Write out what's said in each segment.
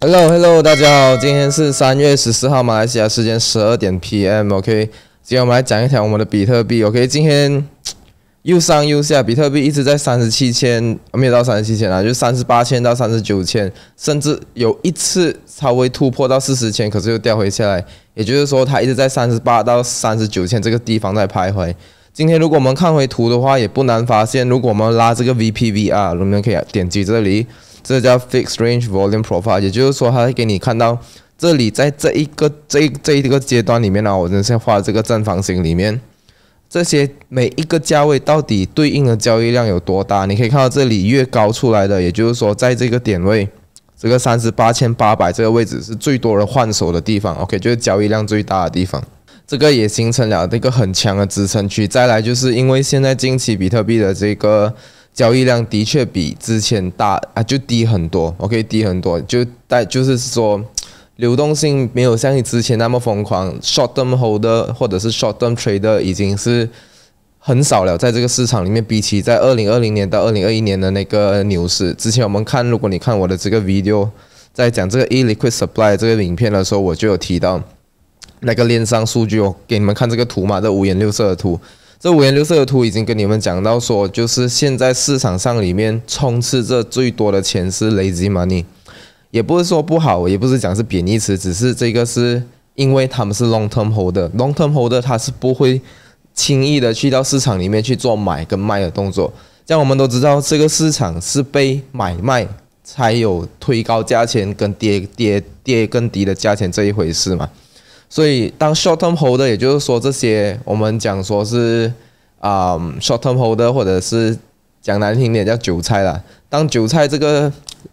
Hello Hello，大家好，今天是三月十四号马来西亚时间十二点 PM，OK。今天我们来讲一讲我们的比特币，OK。今天又上又下，比特币一直在三十七千，没有到三十七千啊，就三十八千到三十九千，甚至有一次稍微突破到四十千，可是又掉回下来。也就是说，它一直在三十八到三十九千这个地方在徘徊。今天如果我们看回图的话，也不难发现，如果我们拉这个 VPVR，我们可以点击这里。这叫 fixed range volume profile，也就是说，它会给你看到这里，在这一个这这一个阶段里面呢，我正在画这个正方形里面，这些每一个价位到底对应的交易量有多大？你可以看到这里越高出来的，也就是说，在这个点位，这个三十八千八百这个位置是最多的换手的地方，OK，就是交易量最大的地方，这个也形成了一个很强的支撑区。再来，就是因为现在近期比特币的这个。交易量的确比之前大啊，就低很多。OK，低很多，就但就是说流动性没有像你之前那么疯狂。Short term holder 或者是 short term trader 已经是很少了，在这个市场里面，比起在二零二零年到二零二一年的那个牛市之前，我们看，如果你看我的这个 video 在讲这个 illiquid supply 这个影片的时候，我就有提到那个链上数据哦，给你们看这个图嘛，这五颜六色的图。这五颜六色的图已经跟你们讲到，说就是现在市场上里面充斥着最多的钱是 lazy money，也不是说不好，也不是讲是贬义词，只是这个是因为他们是 long term holder，long term holder 他是不会轻易的去到市场里面去做买跟卖的动作。像我们都知道，这个市场是被买卖才有推高价钱跟跌跌跌更低的价钱这一回事嘛。所以，当 short term hold 的，也就是说这些我们讲说是啊 short term hold 的，或者是讲难听点叫韭菜啦。当韭菜这个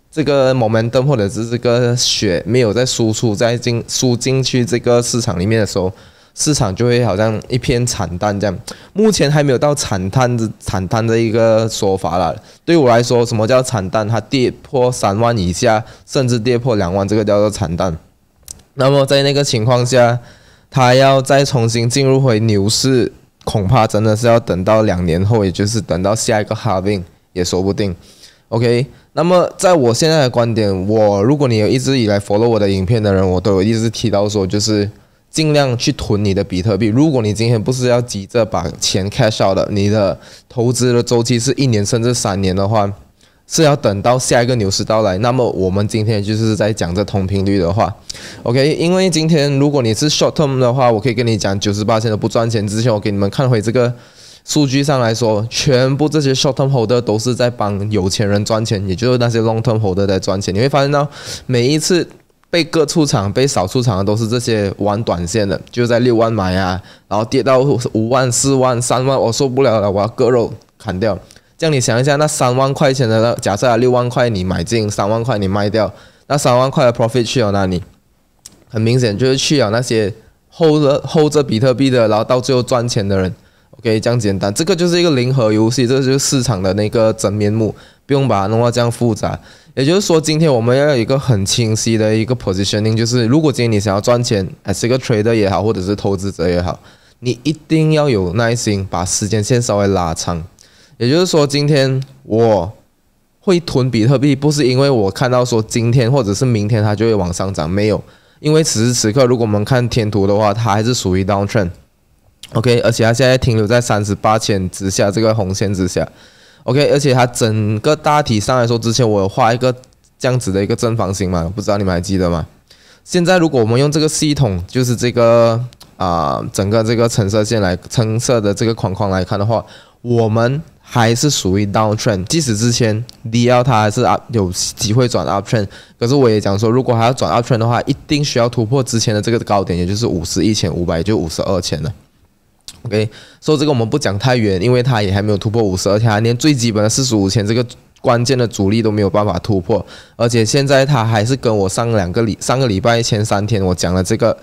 这个 moment u m 或者是这个血没有在输出，在进输进去这个市场里面的时候，市场就会好像一片惨淡这样。目前还没有到惨淡的惨淡的一个说法了。对我来说，什么叫惨淡？它跌破三万以下，甚至跌破两万，这个叫做惨淡。那么在那个情况下，他要再重新进入回牛市，恐怕真的是要等到两年后，也就是等到下一个哈变也说不定。OK，那么在我现在的观点，我如果你有一直以来 follow 我的影片的人，我都有一直提到说，就是尽量去囤你的比特币。如果你今天不是要急着把钱 cash out 的，你的投资的周期是一年甚至三年的话。是要等到下一个牛市到来。那么我们今天就是在讲这同频率的话，OK。因为今天如果你是 short term 的话，我可以跟你讲，九十八千都不赚钱。之前我给你们看回这个数据上来说，全部这些 short term holder 都是在帮有钱人赚钱，也就是那些 long term holder 在赚钱。你会发现到每一次被割出场、被扫出场的都是这些玩短线的，就在六万买啊，然后跌到五万、四万、三万，我受不了了，我要割肉砍掉。这样你想一下，那三万块钱的假设啊，六万块你买进，三万块你卖掉，那三万块的 profit 去了哪里？很明显就是去了那些 hold 着 hold 着比特币的，然后到最后赚钱的人。OK，这样简单，这个就是一个零和游戏，这就是市场的那个真面目，不用把它弄到这样复杂。也就是说，今天我们要有一个很清晰的一个 positioning，就是如果今天你想要赚钱，还是个 trader 也好，或者是投资者也好，你一定要有耐心，把时间线稍微拉长。也就是说，今天我会囤比特币，不是因为我看到说今天或者是明天它就会往上涨，没有。因为此时此刻，如果我们看天图的话，它还是属于 downtrend，OK，而且它现在停留在三十八千之下这个红线之下，OK，而且它整个大体上来说，之前我有画一个这样子的一个正方形嘛，不知道你们还记得吗？现在如果我们用这个系统，就是这个啊，整个这个橙色线来橙色的这个框框来看的话，我们。还是属于 downtrend，即使之前 D L 它还是啊有机会转 uptrend。可是我也讲说，如果还要转 uptrend 的话，一定需要突破之前的这个高点，也就是五十一千五百，就五十二千了。OK，所、以这个我们不讲太远，因为它也还没有突破五十二千，它连最基本的四十五千这个关键的阻力都没有办法突破。而且现在它还是跟我上两个礼上个礼拜前三天我讲的这个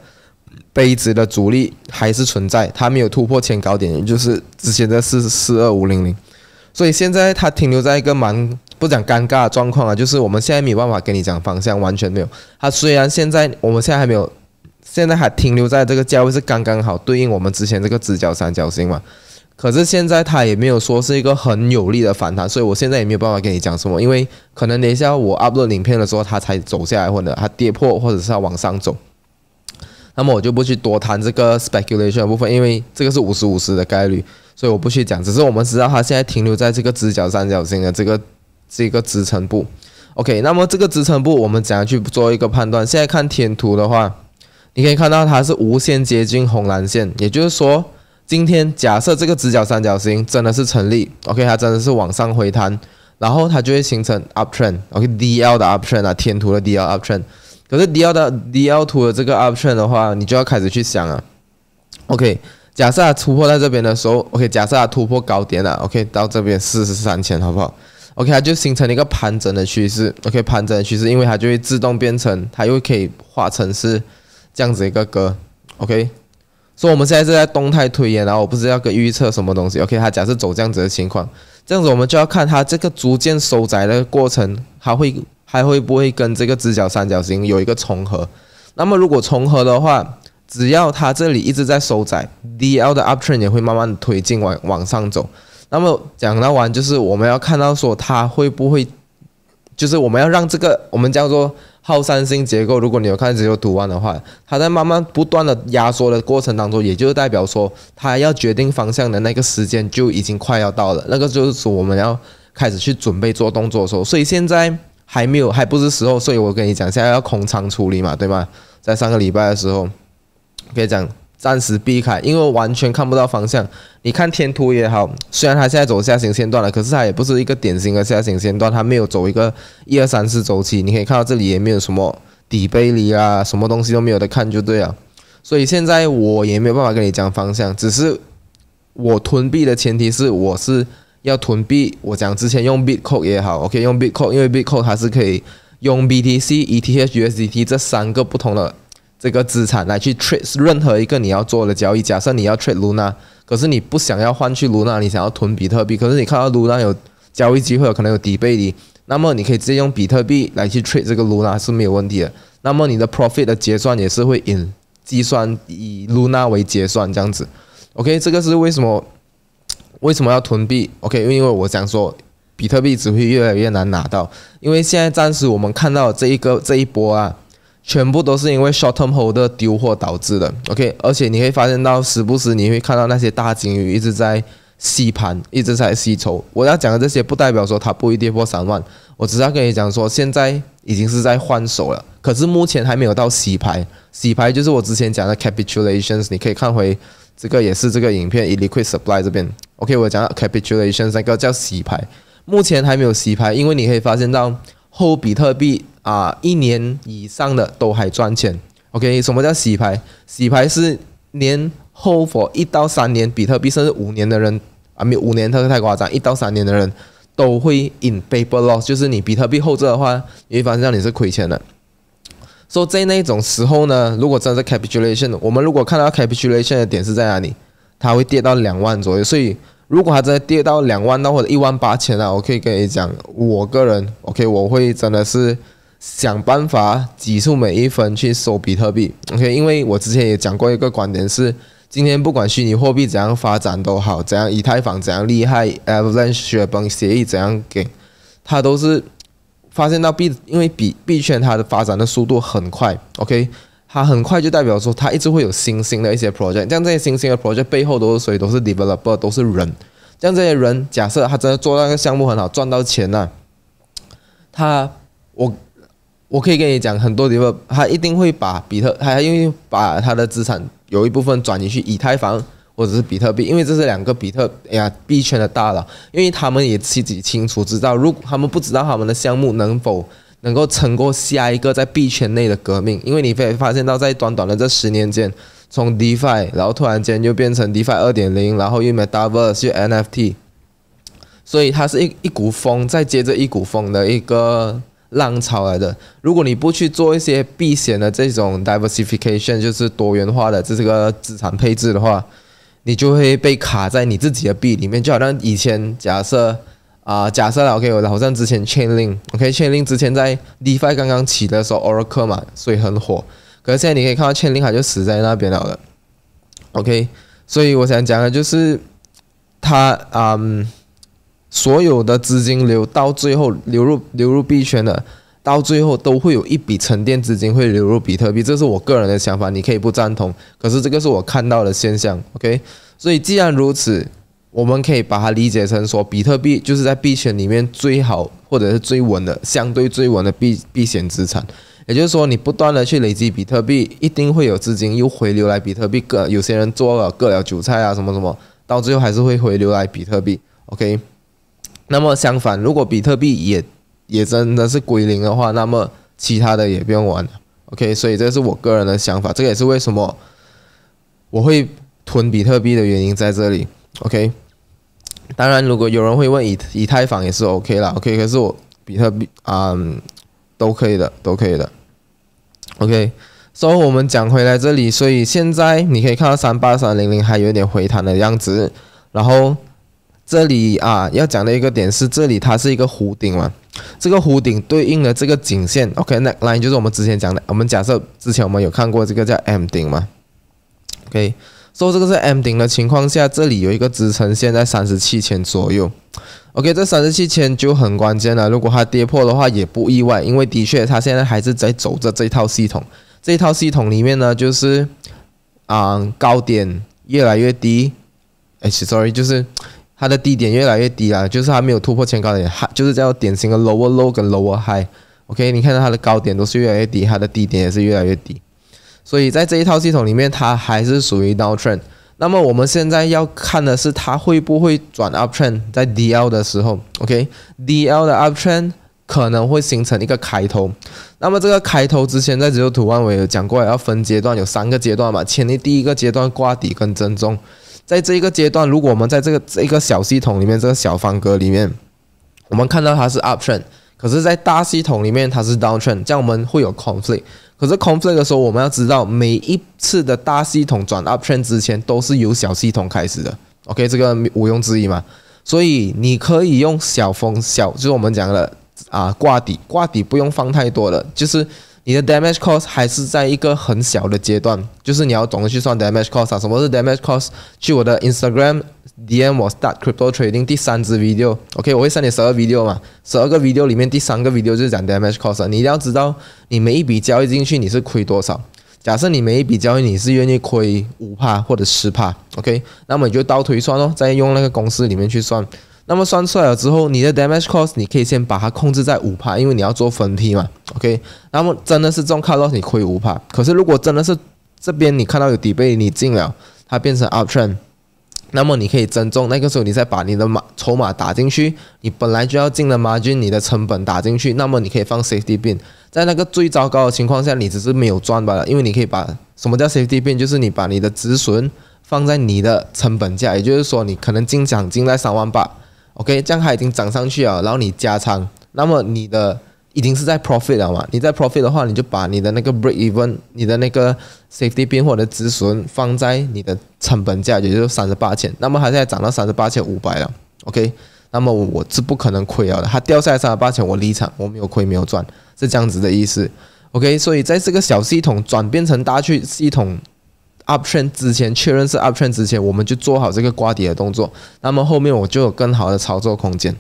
杯子的阻力还是存在，它没有突破前高点，也就是之前的四四二五零零。所以现在它停留在一个蛮不讲尴尬的状况啊，就是我们现在没有办法跟你讲方向，完全没有。它虽然现在我们现在还没有，现在还停留在这个价位是刚刚好对应我们之前这个直角三角形嘛，可是现在它也没有说是一个很有力的反弹，所以我现在也没有办法跟你讲什么，因为可能等一下我 upload 影片的时候它才走下来或者它跌破或者是要往上走，那么我就不去多谈这个 speculation 部分，因为这个是五十五十的概率。所以我不去讲，只是我们知道它现在停留在这个直角三角形的这个这个支撑部。OK，那么这个支撑部我们怎样去做一个判断？现在看天图的话，你可以看到它是无限接近红蓝线，也就是说，今天假设这个直角三角形真的是成立，OK，它真的是往上回弹，然后它就会形成 up trend，OK，DL 的 up trend 啊，天图的 DL up trend。可是 DL 的 DL 图的这个 up trend 的话，你就要开始去想啊，OK。假设它突破在这边的时候，OK，假设它突破高点了，OK，到这边四十三千，好不好？OK，它就形成了一个盘整的趋势，OK，盘整的趋势，因为它就会自动变成，它又可以化成是这样子一个格，OK。所以我们现在是在动态推演，然后我不知道跟预测什么东西，OK，它假设走这样子的情况，这样子我们就要看它这个逐渐收窄的过程，它会还会不会跟这个直角三角形有一个重合？那么如果重合的话，只要它这里一直在收窄，D L 的 up trend 也会慢慢推进，往往上走。那么讲到完，就是我们要看到说它会不会，就是我们要让这个我们叫做耗散性结构。如果你有看只有图完的话，它在慢慢不断的压缩的过程当中，也就代表说它要决定方向的那个时间就已经快要到了。那个就是说我们要开始去准备做动作的时候。所以现在还没有，还不是时候。所以我跟你讲，现在要空仓处理嘛，对吗？在上个礼拜的时候。可以讲暂时避开，因为完全看不到方向。你看天图也好，虽然它现在走下行线段了，可是它也不是一个典型的下行线段，它没有走一个一二三四周期。你可以看到这里也没有什么底背离啊，什么东西都没有的，看就对了。所以现在我也没有办法跟你讲方向，只是我囤币的前提是我是要囤币。我讲之前用 Bitcoin 也好，我可以用 Bitcoin，因为 Bitcoin 它是可以用 BTC、ETH、USDT 这三个不同的。这个资产来去 trade 任何一个你要做的交易，假设你要 trade Luna，可是你不想要换去 Luna，你想要囤比特币，可是你看到 Luna 有交易机会，可能有底背离，那么你可以直接用比特币来去 trade 这个 Luna 是没有问题的。那么你的 profit 的结算也是会以计算以 Luna 为结算这样子。OK，这个是为什么？为什么要囤币？OK，因为我想说，比特币只会越来越难拿到，因为现在暂时我们看到这一个这一波啊。全部都是因为 short term holder 丢货导致的。OK，而且你会发现到，时不时你会看到那些大鲸鱼一直在吸盘，一直在吸筹。我要讲的这些不代表说它不会跌破三万，我只是要跟你讲说，现在已经是在换手了。可是目前还没有到洗牌，洗牌就是我之前讲的 capitulation。你可以看回这个也是这个影片，liquid supply 这边。OK，我讲到 capitulation，那个叫洗牌。目前还没有洗牌，因为你可以发现到后比特币。啊，一年以上的都还赚钱。OK，什么叫洗牌？洗牌是年后或一到三年，比特币甚至五年的人啊，没有五年，太夸张。一到三年的人都会 in paper loss，就是你比特币后置的话，你会发现你是亏钱的。所以在那种时候呢，如果真的是 capitulation，我们如果看到 capitulation 的点是在哪里，它会跌到两万左右。所以如果它真的跌到两万到或者一万八千啊，我可以跟你讲，我个人 OK，我会真的是。想办法挤出每一分去收比特币。OK，因为我之前也讲过一个观点是，今天不管虚拟货币怎样发展都好，怎样以太坊怎样厉害 e v o l e n c o n 雪崩协议怎样给，它都是发现到币，因为币币圈它的发展的速度很快。OK，它很快就代表说它一直会有新兴的一些 project，像这些新兴的 project 背后都是谁？都是 developer，都是人。像这些人，假设他真的做那个项目很好，赚到钱了，他我。我可以跟你讲，很多地方他一定会把比特，他因为把他的资产有一部分转进去以太坊或者是比特币，因为这是两个比特，哎呀币圈的大佬，因为他们也自己清楚知道，如果他们不知道他们的项目能否能够撑过下一个在币圈内的革命，因为你会发现到在短短的这十年间，从 DeFi，然后突然间又变成 DeFi 2.0，然后又 m i v e r s e o NFT，所以它是一一股风再接着一股风的一个。浪潮来的，如果你不去做一些避险的这种 diversification，就是多元化的这个资产配置的话，你就会被卡在你自己的币里面。就好像以前假设啊，假设 OK，我好像之前 Chainlink，OK，Chainlink 之前在 DeFi 刚刚起的时候，Oracle 嘛，所以很火。可是现在你可以看到，Chainlink 就死在那边了的。OK，所以我想讲的就是，它啊。所有的资金流到最后流入流入币圈的，到最后都会有一笔沉淀资金会流入比特币，这是我个人的想法，你可以不赞同，可是这个是我看到的现象，OK？所以既然如此，我们可以把它理解成说，比特币就是在币圈里面最好或者是最稳的相对最稳的避避险资产，也就是说你不断的去累积比特币，一定会有资金又回流来比特币，个有些人做了割了韭菜啊什么什么，到最后还是会回流来比特币，OK？那么相反，如果比特币也也真的是归零的话，那么其他的也不用玩了。OK，所以这是我个人的想法，这也是为什么我会囤比特币的原因在这里。OK，当然，如果有人会问以以太坊也是 OK 了，OK，可是我比特币啊都可以的，都可以的。OK，所以我们讲回来这里，所以现在你可以看到三八三零零还有点回弹的样子，然后。这里啊，要讲的一个点是，这里它是一个弧顶嘛，这个弧顶对应了这个颈线。OK，那那也就是我们之前讲的，我们假设之前我们有看过这个叫 M 顶嘛。OK，说这个是 M 顶的情况下，这里有一个支撑线在三十七千左右。OK，这三十七千就很关键了，如果它跌破的话也不意外，因为的确它现在还是在走着这套系统。这套系统里面呢，就是啊高点越来越低。哎，sorry，就是。它的低点越来越低了，就是还没有突破前高点，还就是叫典型的 lower low 跟 lower high。OK，你看到它的高点都是越来越低，它的低点也是越来越低，所以在这一套系统里面，它还是属于 down trend。那么我们现在要看的是它会不会转 up trend，在 D L 的时候，OK，D L 的 up trend 可能会形成一个开头。那么这个开头之前在只有图万我也讲过要分阶段，有三个阶段嘛，前面第一个阶段挂底跟增重。在这一个阶段，如果我们在这个这一个小系统里面，这个小方格里面，我们看到它是 up trend，可是在大系统里面它是 down trend，这样我们会有 conflict。可是 conflict 的时候，我们要知道每一次的大系统转 up trend 之前，都是由小系统开始的。OK，这个毋庸置疑嘛。所以你可以用小封小，就是我们讲的啊挂底，挂底不用放太多的，就是。你的 damage cost 还是在一个很小的阶段，就是你要懂得去算 damage cost 啊。什么是 damage cost？去我的 Instagram DM 我 start crypto trading 第三支 video，OK，我会三你十二 video 嘛，十二个 video 里面第三个 video 就是讲 damage cost，你一定要知道你每一笔交易进去你是亏多少。假设你每一笔交易你是愿意亏五帕或者十帕，OK，那么你就倒推算哦，再用那个公式里面去算。那么算出来了之后，你的 damage cost 你可以先把它控制在五帕，因为你要做分批嘛，OK？那么真的是中 c u t l o s s 你亏五帕，可是如果真的是这边你看到有底背你进了，它变成 uptrend，那么你可以增重，那个时候你再把你的码筹码打进去，你本来就要进了 margin，你的成本打进去，那么你可以放 safety bin，在那个最糟糕的情况下，你只是没有赚罢了，因为你可以把什么叫 safety bin，就是你把你的止损放在你的成本价，也就是说你可能进奖金在三万八。OK，这样它已经涨上去啊，然后你加仓，那么你的已经是在 profit 了嘛？你在 profit 的话，你就把你的那个 break even，你的那个 safety 平或者止损放在你的成本价，也就是三十八千。那么它现在涨到三十八千五百了，OK，那么我是不可能亏啊的。它掉下来三十八千，我离场，我没有亏，没有赚，是这样子的意思。OK，所以在这个小系统转变成大去系统。up trend 之前确认是 up trend 之前，我们就做好这个挂底的动作。那么后面我就有更好的操作空间。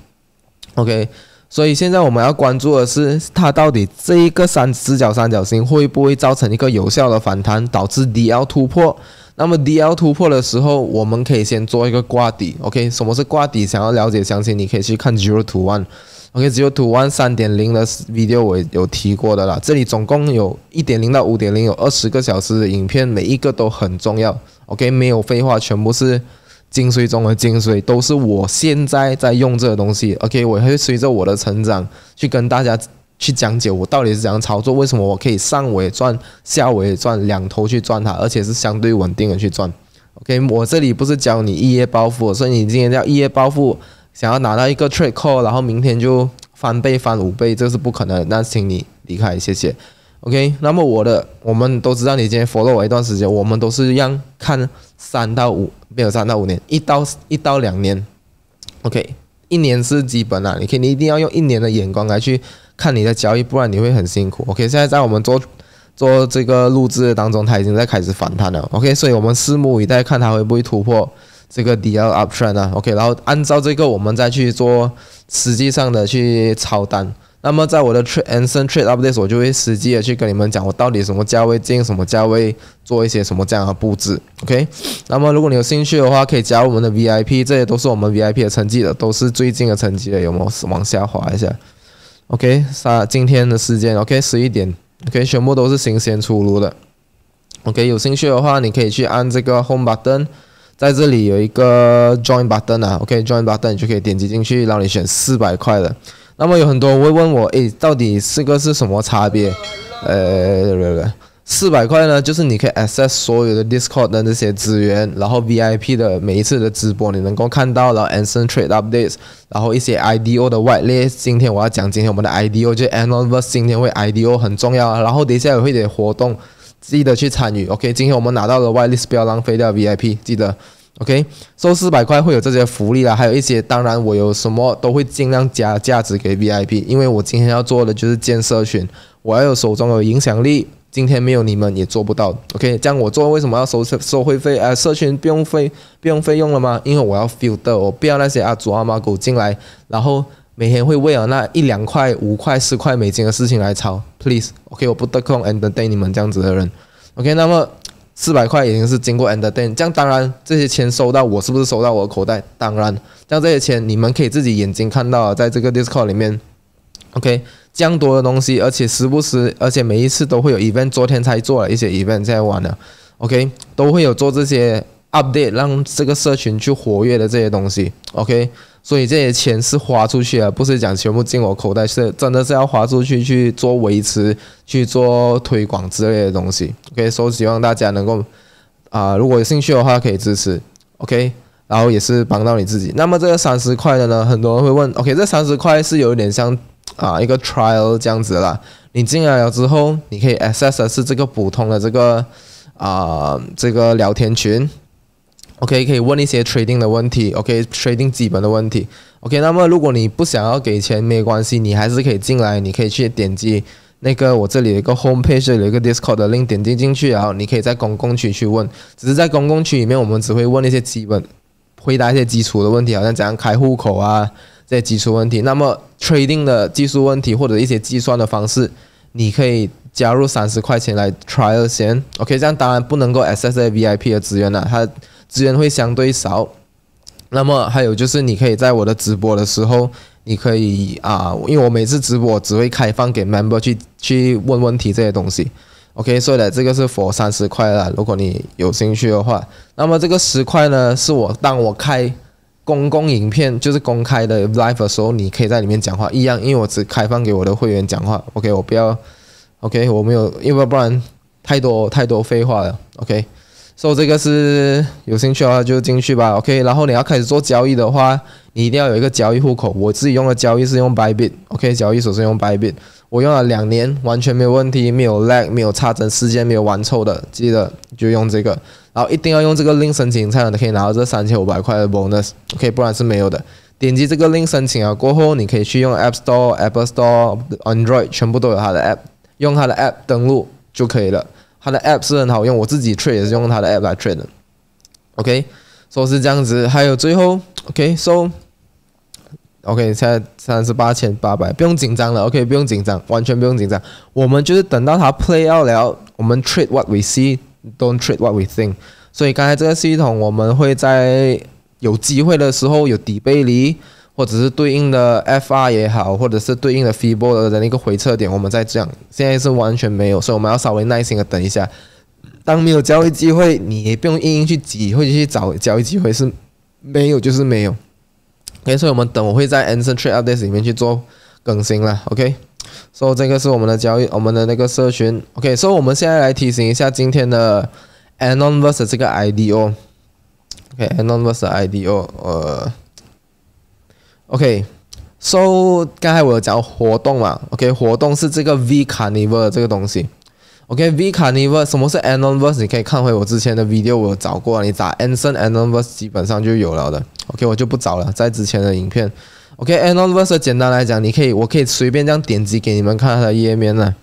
OK，所以现在我们要关注的是，它到底这一个三直角三角形会不会造成一个有效的反弹，导致 D L 突破？那么 D L 突破的时候，我们可以先做一个挂底。OK，什么是挂底？想要了解详情，你可以去看 Zero to One。OK，只有 Two One 三点零的 video 我有提过的啦。这里总共有一点零到五点零，有二十个小时的影片，每一个都很重要。OK，没有废话，全部是精髓中的精髓，都是我现在在用这个东西。OK，我会随着我的成长去跟大家去讲解我到底是怎样操作，为什么我可以上维赚、下维赚，两头去赚它，而且是相对稳定的去赚。OK，我这里不是教你一夜暴富，所以你今天要一夜暴富。想要拿到一个 trade call，然后明天就翻倍翻五倍，这是不可能。那请你离开，谢谢。OK，那么我的，我们都知道你今天 follow 我一段时间，我们都是让看三到五，没有三到五年，一到一到两年。OK，一年是基本啦，你肯定一定要用一年的眼光来去看你的交易，不然你会很辛苦。OK，现在在我们做做这个录制的当中，它已经在开始反弹了。OK，所以我们拭目以待，看它会不会突破。这个 DRAW UP n d 啊，OK，然后按照这个我们再去做实际上的去操单。那么在我的 t r a d a n g TRADE UPDATE 我就会实际的去跟你们讲我到底什么价位进，什么价位做一些什么这样的布置，OK。那么如果你有兴趣的话，可以加我们的 VIP，这些都是我们 VIP 的成绩的，都是最近的成绩的，有没有往下滑一下？OK，杀今天的时间？OK，十一点，OK，全部都是新鲜出炉的。OK，有兴趣的话你可以去按这个 Home Button。在这里有一个 join button 啊，OK join button 你就可以点击进去，然后你选四百块的。那么有很多人会问我，诶，到底四个是什么差别？呃，不不不，四百块呢，就是你可以 access 所有的 Discord 的那些资源，然后 VIP 的每一次的直播你能够看到，然后 a n e n trade updates，然后一些 I D O 的 white list。今天我要讲今天我们的 I D O 就 a n o n v e r s 今天会 I D O 很重要，然后等一下有一点活动。记得去参与，OK？今天我们拿到的外力，不要浪费掉 VIP，记得，OK？收四百块会有这些福利啦，还有一些，当然我有什么都会尽量加价值给 VIP，因为我今天要做的就是建社群，我要有手中有影响力，今天没有你们也做不到，OK？这样我做为什么要收收会费？呃，社群不用费费用了吗？因为我要 filter，我不要那些阿祖阿妈狗进来，然后。每天会为了那一两块、五块、十块美金的事情来吵 p l e a s e OK，我不得空，and t e r t a n 你们这样子的人，OK。那么四百块已经是经过 and the t a n 这样当然这些钱收到我是不是收到我的口袋？当然，像这些钱你们可以自己眼睛看到，在这个 Discord 里面，OK。这样多的东西，而且时不时，而且每一次都会有 event，昨天才做了一些 event 在玩的，OK，都会有做这些 update，让这个社群去活跃的这些东西，OK。所以这些钱是花出去了，不是讲全部进我口袋，是真的是要花出去去做维持、去做推广之类的东西。OK，所以希望大家能够啊，如果有兴趣的话可以支持，OK。然后也是帮到你自己。那么这个三十块的呢，很多人会问，OK，这三十块是有点像啊一个 trial 这样子啦。你进来了之后，你可以 access 是这个普通的这个啊这个聊天群。OK，可以问一些 trading 的问题。OK，trading 基本的问题。OK，那么如果你不想要给钱没关系，你还是可以进来，你可以去点击那个我这里有一个 homepage 有一个 Discord 的 link，点击进去，然后你可以在公共区去问。只是在公共区里面，我们只会问一些基本、回答一些基础的问题，好像怎样开户口啊这些基础问题。那么 trading 的技术问题或者一些计算的方式，你可以加入三十块钱来 trial 先。OK，这样当然不能够 access VIP 的资源了，它。资源会相对少，那么还有就是你可以在我的直播的时候，你可以啊，因为我每次直播只会开放给 member 去去问问题这些东西。OK，所以呢，这个是 for 三十块了，如果你有兴趣的话，那么这个十块呢，是我当我开公共影片，就是公开的 live 的时候，你可以在里面讲话，一样，因为我只开放给我的会员讲话。OK，我不要，OK，我没有，因为不然太多太多废话了。OK。所以这个是有兴趣的话就进去吧，OK。然后你要开始做交易的话，你一定要有一个交易户口。我自己用的交易是用 Bybit，OK。交易所是用 Bybit，我用了两年，完全没有问题，没有 lag，没有差真时间没有玩臭的。记得就用这个，然后一定要用这个 link 申请，才能可以拿到这三千五百块的 bonus，OK。不然是没有的。点击这个 link 申请啊过后，你可以去用 App Store、Apple Store、Android 全部都有它的 app，用它的 app 登录就可以了。它的 app 是很好用，我自己 trade 也是用它的 app 来 trade 的。OK，说是这样子，还有最后，OK，so，OK，现在现在是八千八百，不用紧张了。OK，不用紧张，完全不用紧张。我们就是等到它 play out 了，我们 trade what we see，don't trade what we think。所以刚才这个系统，我们会在有机会的时候有底背离。或者是对应的 FR 也好，或者是对应的 f i b o r a c c 的那个回撤点，我们再这样。现在是完全没有，所以我们要稍微耐心的等一下。当没有交易机会，你也不用硬硬去挤，或者去找交易机会是没有，就是没有。OK，所以我们等，我会在 a n n o n t r e d e Updates 里面去做更新了，OK。所以这个是我们的交易，我们的那个社群，OK。所以我们现在来提醒一下今天的 Anonymous 这个 i d o o k a n o n y e r u s IDO 呃。OK，so 刚才我有讲活动嘛，OK，活动是这个 V c a r n i v a l 这个东西，OK，V c a r n i v a l 什么是 Anonverse？你可以看回我之前的 video，我有找过，你打 Anson Anonverse 基本上就有了的。OK，我就不找了，在之前的影片。OK，Anonverse 简单来讲，你可以，我可以随便这样点击给你们看它的页面呢。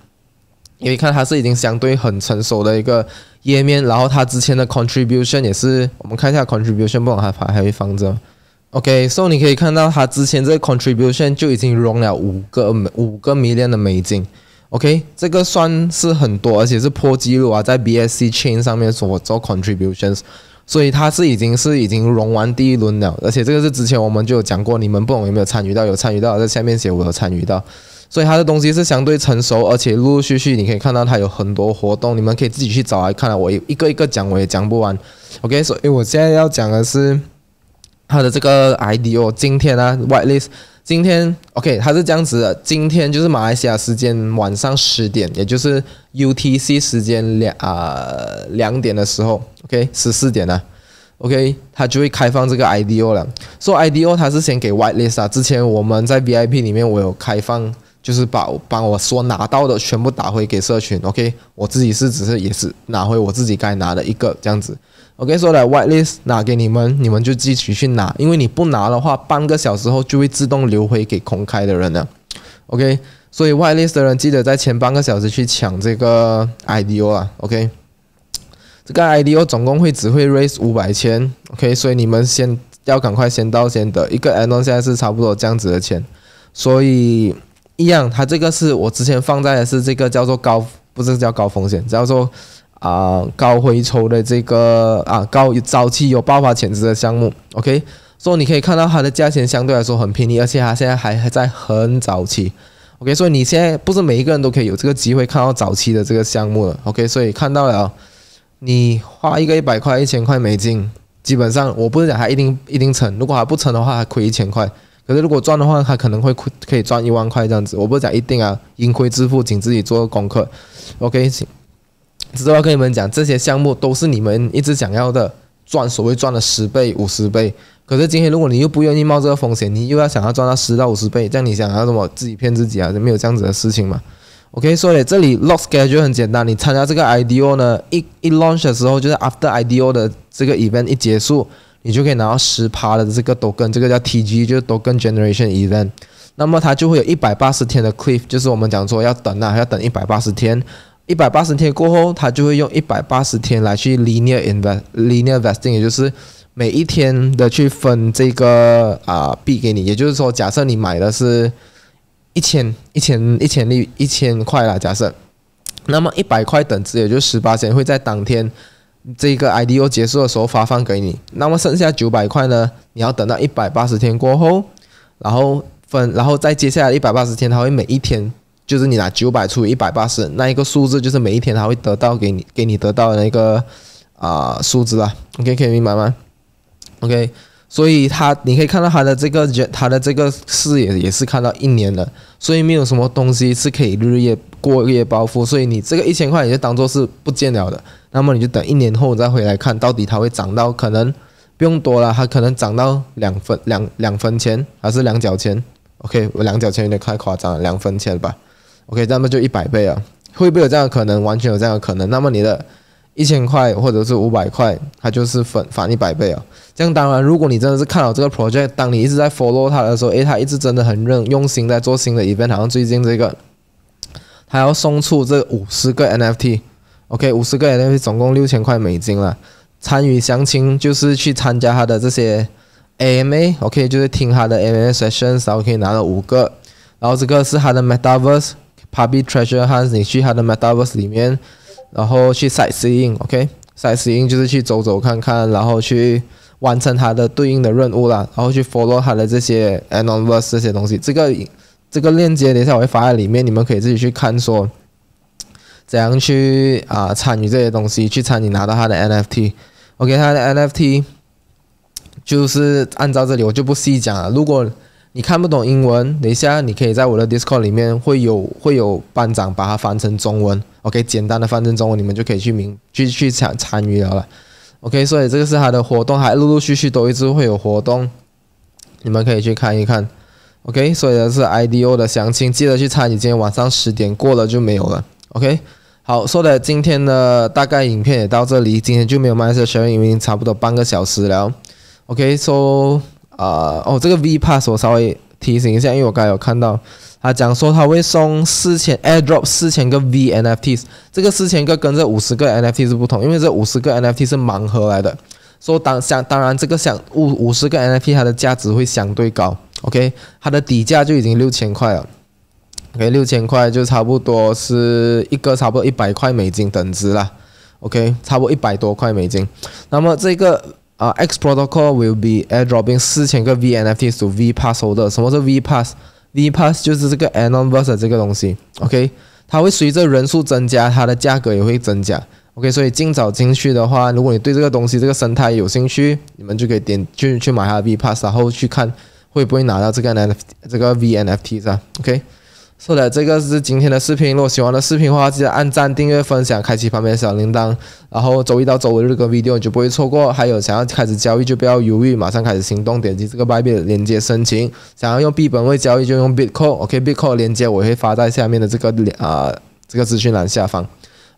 你看它是已经相对很成熟的一个页面，然后它之前的 contribution 也是，我们看一下 contribution，不往它排，还会放着。OK，所以你可以看到他之前这个 contribution 就已经融了五个五个 Million 的美金，OK，这个算是很多，而且是破纪录啊，在 BSC chain 上面所做 contributions，所以他是已经是已经融完第一轮了，而且这个是之前我们就有讲过，你们不懂有没有参与到？有参与到，在下面写，我有参与到，所以他的东西是相对成熟，而且陆陆续续你可以看到他有很多活动，你们可以自己去找来看，我一一个一个讲，我也讲不完。OK，所以我现在要讲的是。它的这个 IDO 今天啊，White List 今天 OK，它是这样子的，今天就是马来西亚时间晚上十点，也就是 UTC 时间两啊两点的时候，OK 十四点呢，OK 它就会开放这个 IDO 了。说 IDO 它是先给 White List 啊，之前我们在 VIP 里面我有开放，就是把帮我说拿到的全部打回给社群，OK 我自己是只是也是拿回我自己该拿的一个这样子。OK，说来 whitelist 拿给你们，你们就自己去拿，因为你不拿的话，半个小时后就会自动流回给空开的人了。OK，所以 whitelist 的人记得在前半个小时去抢这个 I D O 啊。OK，这个 I D O 总共会只会 raise 五百千。OK，所以你们先要赶快先到先得，一个 N O N 现在是差不多这样子的钱。所以一样，它这个是我之前放在的是这个叫做高，不是叫高风险，叫做。啊，高回抽的这个啊，高早期有爆发潜质的项目，OK，所以你可以看到它的价钱相对来说很便宜，而且它现在还还在很早期，OK，所以你现在不是每一个人都可以有这个机会看到早期的这个项目了。o k 所以看到了，你花一个一百块、一千块美金，基本上我不是讲它一定一定成，如果它不成的话，还亏一千块，可是如果赚的话，它可能会亏可以赚一万块这样子，我不是讲一定啊，盈亏自负，请自己做功课，OK，请。知道要跟你们讲，这些项目都是你们一直想要的，赚所谓赚了十倍、五十倍。可是今天如果你又不愿意冒这个风险，你又要想要赚到十到五十倍，这样你想要什么自己骗自己啊？就没有这样子的事情嘛。OK，所以这里 loss schedule 很简单，你参加这个 IDO 呢，一一 launch 的时候，就是 after IDO 的这个 event 一结束，你就可以拿到十趴的这个 token，这个叫 TG，就是 token generation event。那么它就会有一百八十天的 cliff，就是我们讲说要等啊，要等一百八十天。一百八十天过后，他就会用一百八十天来去 linear invest linear vesting，也就是每一天的去分这个啊币给你。也就是说，假设你买的是一千一千一千一一千块啦，假设，那么一百块等值也就十八千会在当天这个 I D O 结束的时候发放给你。那么剩下九百块呢？你要等到一百八十天过后，然后分，然后再接下来一百八十天，他会每一天。就是你拿九百除以一百八十，那一个数字就是每一天他会得到给你给你得到的那个啊数字啊，OK 可以明白吗？OK，所以他你可以看到他的这个人他的这个视野也是看到一年的，所以没有什么东西是可以日夜过夜暴富，所以你这个一千块也就当做是不见了的，那么你就等一年后再回来看，到底它会涨到可能不用多了，它可能涨到两分两两分钱还是两角钱？OK，我两角钱有点太夸张了，两分钱吧。OK，那么就一百倍啊，会不会有这样的可能？完全有这样的可能。那么你的一千块或者是五百块，它就是返返一百倍啊。这样当然，如果你真的是看好这个 project，当你一直在 follow 它的时候，诶，它一直真的很认用心在做新的 event，好像最近这个，它要送出这五十个 NFT。OK，五十个 NFT 总共六千块美金了。参与详情就是去参加它的这些 AMA。OK，就是听它的 AMA sessions。OK，拿了五个。然后这个是它的 Metaverse。PUBG Treasure Hunt，你去它的 Metaverse 里面，然后去 sightseeing，OK，sightseeing 就是去走走看看，然后去完成它的对应的任务啦，然后去 follow 它的这些 a n n s e 这些东西。这个这个链接等一下我会发在里面，你们可以自己去看，说怎样去啊参与这些东西，去参与拿到它的 NFT。OK，它的 NFT 就是按照这里，我就不细讲了。如果你看不懂英文，等一下你可以在我的 Discord 里面会有会有班长把它翻成中文，OK 简单的翻成中文，你们就可以去明去去参参与了，OK。所以这个是他的活动，还陆陆续续都一直会有活动，你们可以去看一看，OK。所以呢是 I D O 的详情，记得去参与，今天晚上十点过了就没有了，OK。好，说的今天的大概影片也到这里，今天就没有 m 色 s c e l l o 因为差不多半个小时了，OK。So 啊哦，这个 V Pass 我稍微提醒一下，因为我刚才有看到他讲说他会送四千 Air Drop 四千个 V NFTs，这个四千个跟这五十个 NFT 是不同，因为这五十个 NFT 是盲盒来的。说当想当然这个想五五十个 NFT 它的价值会相对高，OK 它的底价就已经六千块了，OK 六千块就差不多是一个差不多一百块美金等值啦。o k 差不多一百多块美金。那么这个。啊，X Protocol will be air dropping 四千个 V NFTs to V Pass holder。什么是 V Pass？V Pass 就是这个 a n o n v e r s e 这个东西，OK？它会随着人数增加，它的价格也会增加，OK？所以尽早进去的话，如果你对这个东西、这个生态有兴趣，你们就可以点去去买的 V Pass，然后去看会不会拿到这个 NFT，这个 V NFT，是吧？OK？是的，这个是今天的视频。如果喜欢的视频的话，记得按赞、订阅、分享，开启旁边的小铃铛。然后周一到周五这个 video 你就不会错过。还有想要开始交易就不要犹豫，马上开始行动，点击这个 buy 币的连接申请。想要用 B 本位交易就用 Bitcoin，OK，Bitcoin 连接我会发在下面的这个啊这个资讯栏下方。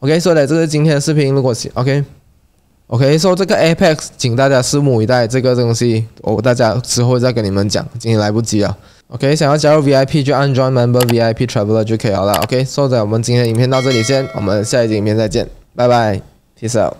OK，说的这是今天的视频。如果 OK，OK，说这个 APEX，请大家拭目以待这个东西，我大家之后再跟你们讲，今天来不及了。OK，想要加入 VIP 就安装 Member VIP Traveler 就可以好了。OK，所以我们今天的影片到这里先，我们下一集影片再见，拜拜，Peace out。